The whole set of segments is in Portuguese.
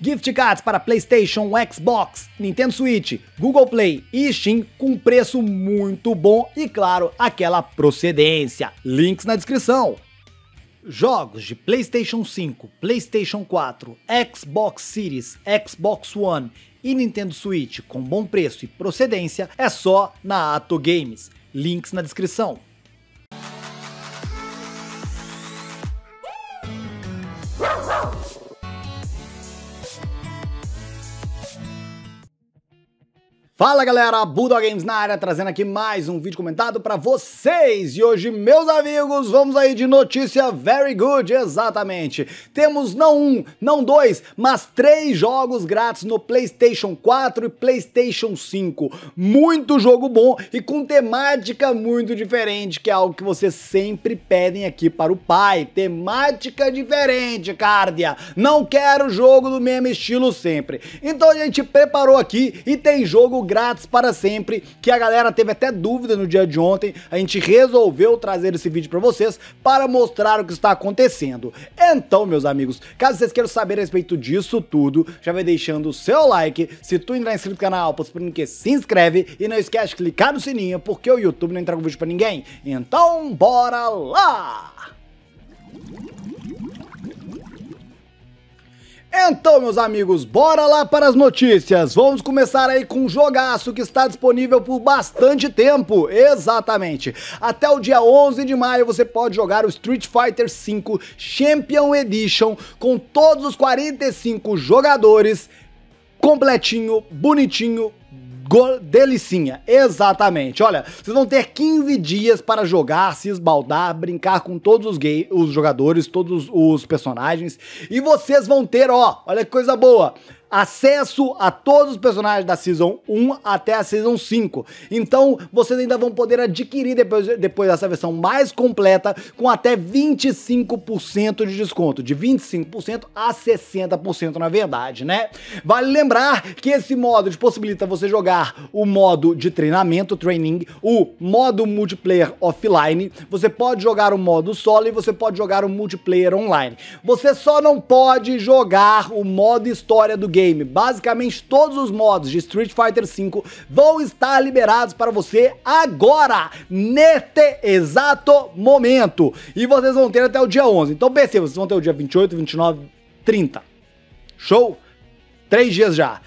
Gift cards para PlayStation, Xbox, Nintendo Switch, Google Play e Steam com preço muito bom e, claro, aquela procedência. Links na descrição. Jogos de PlayStation 5, PlayStation 4, Xbox Series, Xbox One e Nintendo Switch com bom preço e procedência é só na Ato Games. Links na descrição. Fala galera, Buda Games na área, trazendo aqui mais um vídeo comentado para vocês. E hoje, meus amigos, vamos aí de notícia very good, exatamente. Temos não um, não dois, mas três jogos grátis no PlayStation 4 e PlayStation 5. Muito jogo bom e com temática muito diferente, que é algo que vocês sempre pedem aqui para o pai. Temática diferente, Cárdia. Não quero jogo do mesmo estilo sempre. Então a gente preparou aqui e tem jogo grátis para sempre, que a galera teve até dúvida no dia de ontem. A gente resolveu trazer esse vídeo para vocês para mostrar o que está acontecendo. Então, meus amigos, caso vocês queiram saber a respeito disso tudo, já vai deixando o seu like. Se tu ainda não é inscrito no canal, postando que se inscreve e não esquece de clicar no sininho, porque o YouTube não entrega o vídeo para ninguém. Então, bora lá! Então, meus amigos, bora lá para as notícias. Vamos começar aí com um jogaço que está disponível por bastante tempo. Exatamente. Até o dia 11 de maio você pode jogar o Street Fighter V Champion Edition com todos os 45 jogadores completinho, bonitinho, delicinha, exatamente. Olha, vocês vão ter 15 dias para jogar, se esbaldar, brincar com todos os, gay, os jogadores, todos os personagens. E vocês vão ter, ó, olha que coisa boa acesso a todos os personagens da Season 1 até a Season 5. Então, vocês ainda vão poder adquirir depois, depois dessa versão mais completa, com até 25% de desconto, de 25% a 60% na verdade, né? Vale lembrar que esse modo possibilita você jogar o modo de treinamento, training, o modo multiplayer offline, você pode jogar o modo solo e você pode jogar o multiplayer online. Você só não pode jogar o modo história do game game. Basicamente todos os modos de Street Fighter V vão estar liberados para você agora, neste exato momento. E vocês vão ter até o dia 11. Então pensei, vocês vão ter o dia 28, 29, 30. Show? Três dias já.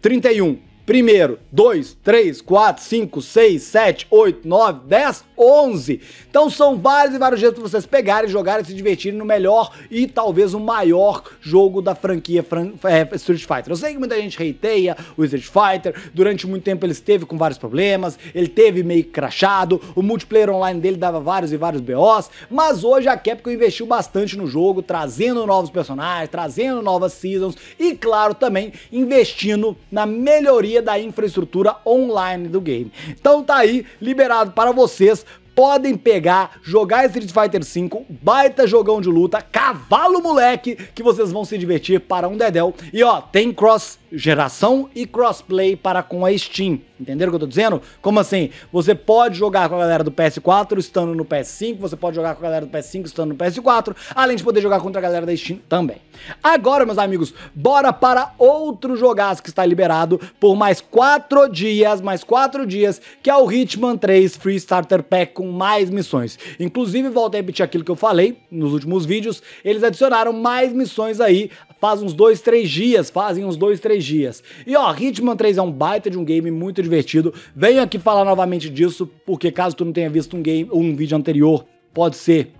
31, primeiro, 2, 3, 4, 5, 6, 7, 8, 9, 10, 11. Então são vários e vários jeitos de vocês pegarem, jogarem, se divertirem no melhor e talvez o maior jogo da franquia Fran é, Street Fighter. Eu sei que muita gente reiteia o Street Fighter, durante muito tempo ele esteve com vários problemas, ele teve meio crachado, o multiplayer online dele dava vários e vários BOs, mas hoje a Capcom investiu bastante no jogo, trazendo novos personagens, trazendo novas seasons e, claro, também investindo na melhoria da infraestrutura online do game. Então tá aí, liberado para vocês podem pegar, jogar Street Fighter V, baita jogão de luta, cavalo moleque, que vocês vão se divertir para um dedéu. E ó, tem cross geração e crossplay para com a Steam. Entenderam o que eu tô dizendo? Como assim? Você pode jogar com a galera do PS4 estando no PS5, você pode jogar com a galera do PS5 estando no PS4, além de poder jogar contra a galera da Steam também. Agora, meus amigos, bora para outro jogaço que está liberado por mais quatro dias, mais quatro dias, que é o Hitman 3 Free Starter Pack com mais missões. Inclusive, volto a repetir aquilo que eu falei nos últimos vídeos, eles adicionaram mais missões aí, Faz uns dois, três dias, fazem uns dois, três dias. E ó, Hitman 3 é um baita de um game muito divertido. Venho aqui falar novamente disso, porque caso tu não tenha visto um game, um vídeo anterior, pode ser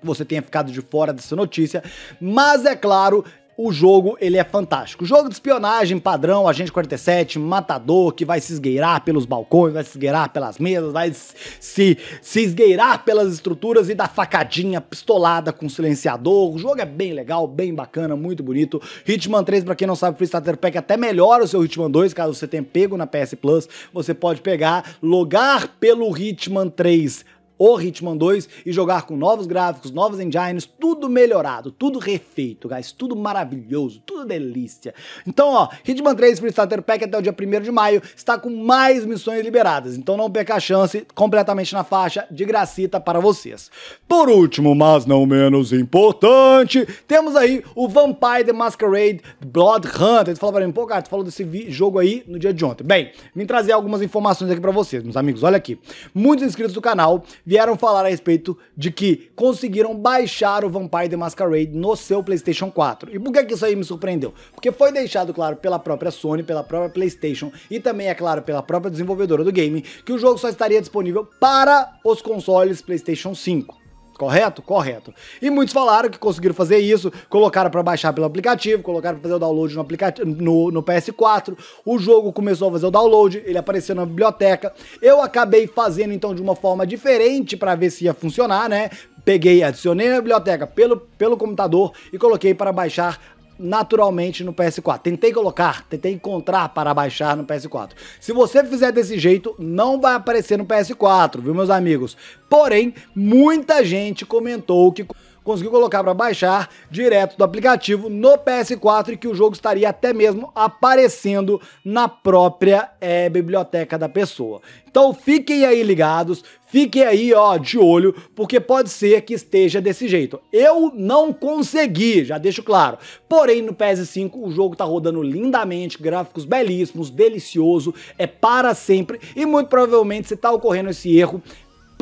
que você tenha ficado de fora dessa notícia, mas é claro o jogo ele é fantástico. Jogo de espionagem padrão, agente 47, matador que vai se esgueirar pelos balcões, vai se esgueirar pelas mesas, vai se, se esgueirar pelas estruturas e dar facadinha pistolada com silenciador. O jogo é bem legal, bem bacana, muito bonito. Hitman 3, para quem não sabe, o Free Starter Pack é até melhora o seu Hitman 2, caso você tenha pego na PS Plus, você pode pegar, logar pelo Hitman 3 o Hitman 2 e jogar com novos gráficos, novos engines, tudo melhorado, tudo refeito, guys, tudo maravilhoso, tudo delícia. Então, ó, Hitman 3 Free Starter Pack até o dia 1 de maio está com mais missões liberadas, então não perca a chance, completamente na faixa, de gracita para vocês. Por último, mas não menos importante, temos aí o Vampire The Masquerade Blood Hunter. Tu falou pra mim, pô, cara, tu falou desse jogo aí no dia de ontem. Bem, vim trazer algumas informações aqui para vocês, meus amigos, olha aqui. Muitos inscritos do canal vieram falar a respeito de que conseguiram baixar o Vampire the Masquerade no seu PlayStation 4. E por que, que isso aí me surpreendeu? Porque foi deixado claro pela própria Sony, pela própria PlayStation e também, é claro, pela própria desenvolvedora do game, que o jogo só estaria disponível para os consoles PlayStation 5. Correto? Correto. E muitos falaram que conseguiram fazer isso, colocaram para baixar pelo aplicativo, colocaram para fazer o download no, aplicativo, no, no PS4. O jogo começou a fazer o download, ele apareceu na biblioteca. Eu acabei fazendo então de uma forma diferente para ver se ia funcionar, né? Peguei, adicionei na biblioteca pelo, pelo computador e coloquei para baixar naturalmente no PS4. Tentei colocar, tentei encontrar para baixar no PS4. Se você fizer desse jeito, não vai aparecer no PS4, viu, meus amigos? Porém, muita gente comentou que conseguiu colocar para baixar direto do aplicativo no PS4 e que o jogo estaria até mesmo aparecendo na própria é, biblioteca da pessoa. Então fiquem aí ligados, fiquem aí ó de olho, porque pode ser que esteja desse jeito. Eu não consegui, já deixo claro. Porém no PS5 o jogo tá rodando lindamente, gráficos belíssimos, delicioso, é para sempre e muito provavelmente se tá ocorrendo esse erro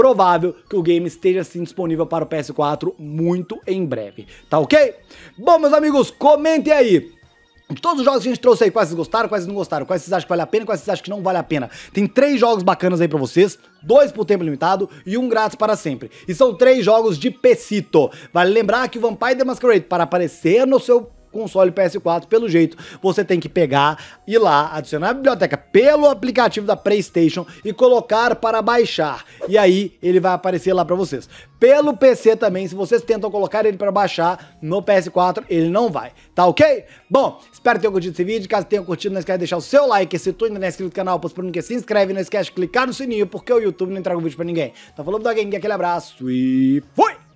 provável que o game esteja sim disponível para o PS4 muito em breve, tá ok? Bom, meus amigos, comentem aí. De todos os jogos que a gente trouxe aí, quais vocês gostaram, quais vocês não gostaram, quais vocês acham que vale a pena, quais vocês acham que não vale a pena. Tem três jogos bacanas aí pra vocês, dois por tempo limitado e um grátis para sempre. E são três jogos de Pecito. Vale lembrar que o Vampire the Masquerade, para aparecer no seu console PS4, pelo jeito, você tem que pegar, ir lá, adicionar a biblioteca pelo aplicativo da PlayStation e colocar para baixar. E aí ele vai aparecer lá para vocês. Pelo PC também, se vocês tentam colocar ele para baixar no PS4, ele não vai, tá ok? Bom, espero que tenham curtido esse vídeo. Caso tenham curtido, não esquece de deixar o seu like. Se tu ainda não é inscrito no canal, posso por que se inscreve. Não esquece de clicar no sininho, porque o YouTube não entrega o vídeo para ninguém. Então falou do Game, aquele abraço e fui!